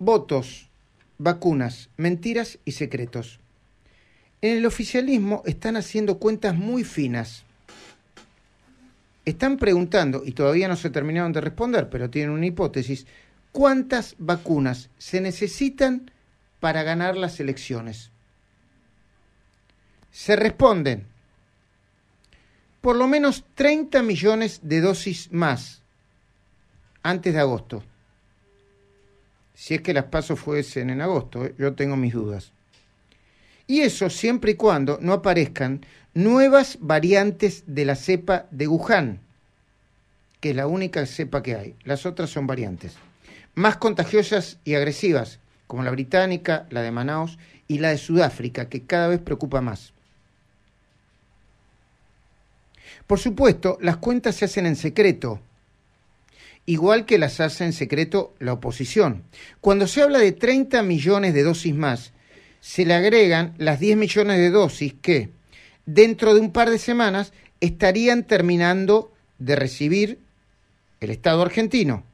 votos, vacunas, mentiras y secretos. En el oficialismo están haciendo cuentas muy finas. Están preguntando, y todavía no se terminaron de responder, pero tienen una hipótesis, ¿cuántas vacunas se necesitan para ganar las elecciones? Se responden por lo menos 30 millones de dosis más antes de agosto si es que las pasos fuesen en agosto, ¿eh? yo tengo mis dudas. Y eso siempre y cuando no aparezcan nuevas variantes de la cepa de Wuhan, que es la única cepa que hay. Las otras son variantes. Más contagiosas y agresivas, como la británica, la de Manaus y la de Sudáfrica, que cada vez preocupa más. Por supuesto, las cuentas se hacen en secreto igual que las hace en secreto la oposición. Cuando se habla de 30 millones de dosis más, se le agregan las 10 millones de dosis que dentro de un par de semanas estarían terminando de recibir el Estado argentino.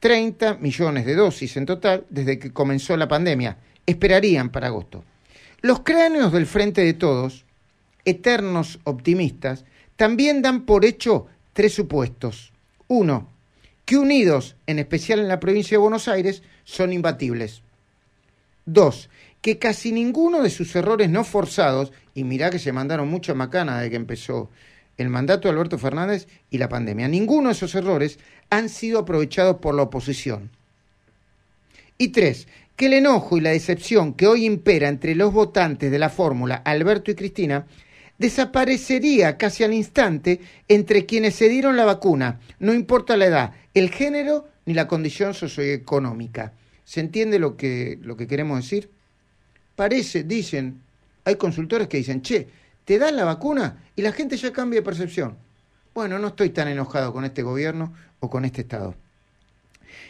30 millones de dosis en total desde que comenzó la pandemia. Esperarían para agosto. Los cráneos del Frente de Todos, eternos optimistas, también dan por hecho tres supuestos. Uno, que unidos, en especial en la provincia de Buenos Aires, son imbatibles. Dos, que casi ninguno de sus errores no forzados, y mirá que se mandaron mucha macana desde que empezó el mandato de Alberto Fernández y la pandemia, ninguno de esos errores han sido aprovechados por la oposición. Y tres, que el enojo y la decepción que hoy impera entre los votantes de la fórmula Alberto y Cristina desaparecería casi al instante entre quienes se dieron la vacuna, no importa la edad, el género ni la condición socioeconómica. ¿Se entiende lo que, lo que queremos decir? Parece, dicen, hay consultores que dicen, che, te dan la vacuna y la gente ya cambia de percepción. Bueno, no estoy tan enojado con este gobierno o con este Estado.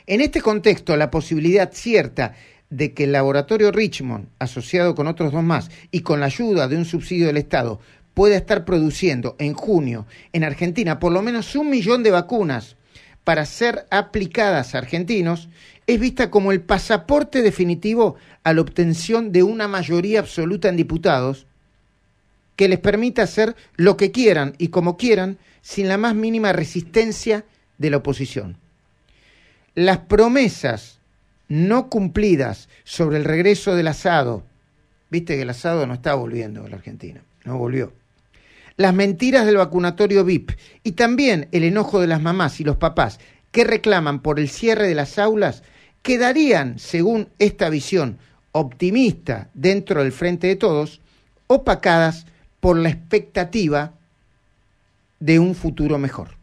En este contexto, la posibilidad cierta de que el laboratorio Richmond, asociado con otros dos más, y con la ayuda de un subsidio del Estado, puede estar produciendo en junio en Argentina por lo menos un millón de vacunas para ser aplicadas a argentinos, es vista como el pasaporte definitivo a la obtención de una mayoría absoluta en diputados que les permita hacer lo que quieran y como quieran sin la más mínima resistencia de la oposición. Las promesas no cumplidas sobre el regreso del asado Viste que el asado no está volviendo a la Argentina, no volvió. Las mentiras del vacunatorio VIP y también el enojo de las mamás y los papás que reclaman por el cierre de las aulas quedarían, según esta visión optimista dentro del frente de todos, opacadas por la expectativa de un futuro mejor.